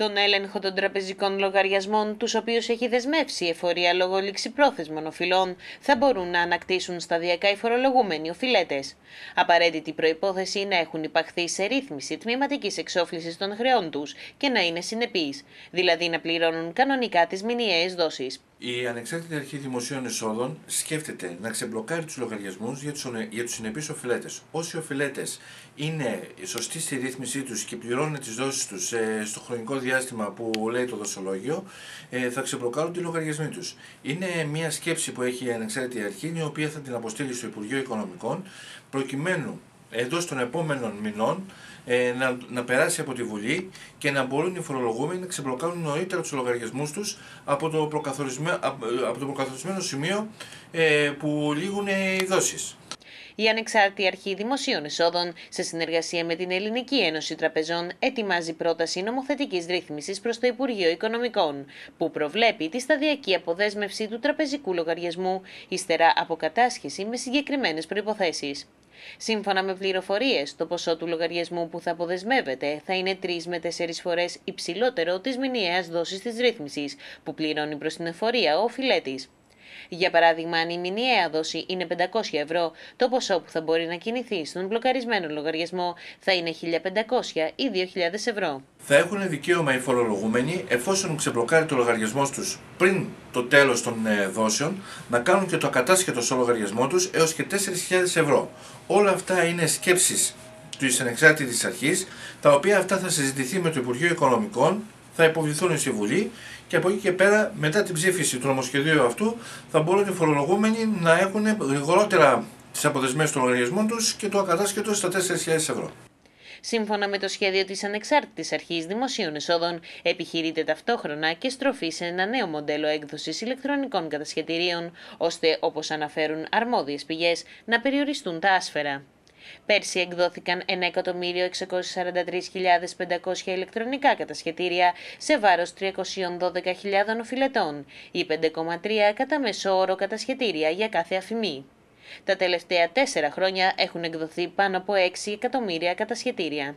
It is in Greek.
τον έλεγχο των τραπεζικών λογαριασμών, τους οποίους έχει δεσμεύσει η εφορία λόγω πρόθεσμων οφειλών, θα μπορούν να ανακτήσουν σταδιακά οι φορολογούμενοι οφειλέτες. Απαραίτητη προϋπόθεση είναι να έχουν υπαχθεί σε ρύθμιση τμήματικής εξόφλησης των χρεών τους και να είναι συνεπείς, δηλαδή να πληρώνουν κανονικά τις μηνιαίες δόσεις. Η Ανεξάρτητη Αρχή Δημοσίων Εσόδων σκέφτεται να ξεμπλοκάρει τους λογαριασμούς για τους συνεπείς οφειλέτες. Όσοι οφειλέτες είναι σωστοί στη ρύθμιση τους και πληρώνουν τις δόσεις τους ε, στο χρονικό διάστημα, διάστημα που λέει το δοσολόγιο, ε, θα ξεπλοκάρουν τη λογαριασμή τους. Είναι μια σκέψη που έχει η ανεξάρτητη αρχή, η οποία θα την αποστείλει στο Υπουργείο Οικονομικών, προκειμένου εντός των επόμενων μηνών ε, να, να περάσει από τη Βουλή και να μπορούν οι φορολογούμενοι να ξεπλοκάνουν νωρίτερα τους λογαριασμούς τους από το προκαθορισμένο, ε, από το προκαθορισμένο σημείο ε, που λήγουν οι δόσεις. Η Ανεξάρτητη Αρχή Δημοσίων Εσόδων, σε συνεργασία με την Ελληνική Ένωση Τραπεζών, ετοιμάζει πρόταση νομοθετικής ρύθμισης προς το Υπουργείο Οικονομικών, που προβλέπει τη σταδιακή αποδέσμευση του τραπεζικού λογαριασμού, ύστερα από κατάσχεση με συγκεκριμένες προποθέσει. Σύμφωνα με πληροφορίες, το ποσό του λογαριασμού που θα αποδεσμεύεται θα είναι 3 με 4 φορές υψηλότερο της μηνιαίας δόσης της ρύθμισης που πληρώνει προς την εφορία ο φιλέτης. Για παράδειγμα, αν η μηνιαία δόση είναι 500 ευρώ, το ποσό που θα μπορεί να κινηθεί στον μπλοκαρισμένο λογαριασμό θα είναι 1500 ή 2000 ευρώ. Θα έχουν δικαίωμα οι φορολογούμενοι, εφόσον ξεμπλοκάρει το λογαριασμό τους πριν το τέλος των ε, δόσεων, να κάνουν και το ακατάσχετο στο λογαριασμό τους έως και 4.000 ευρώ. Όλα αυτά είναι σκέψεις της ανεξάρτητη αρχής, τα οποία αυτά θα συζητηθεί με το Υπουργείο Οικονομικών θα υποβληθούν στη Βουλή και από εκεί και πέρα μετά την ψήφιση του νομοσχεδίου αυτού θα μπορούν οι φορολογούμενοι να έχουν γρηγορότερα τις αποδεσμές των οργανισμών τους και το ακατάσχετο στα 4.000 ευρώ. Σύμφωνα με το σχέδιο της Ανεξάρτητης Αρχής Δημοσίων Εσόδων, επιχειρείται ταυτόχρονα και στροφή σε ένα νέο μοντέλο έκδοσης ηλεκτρονικών κατασχετηρίων, ώστε, όπως αναφέρουν αρμόδιες πηγές, να περιοριστούν τα άσφαιρα. Πέρσι εκδόθηκαν 1.643.500 ηλεκτρονικά κατασχετήρια σε βάρος 312.000 οφηλετών ή 5,3 κατά μέσο όρο κατασχετήρια για κάθε αφημή. Τα τελευταία τέσσερα χρόνια έχουν εκδοθεί πάνω από 6 εκατομμύρια κατασχετήρια.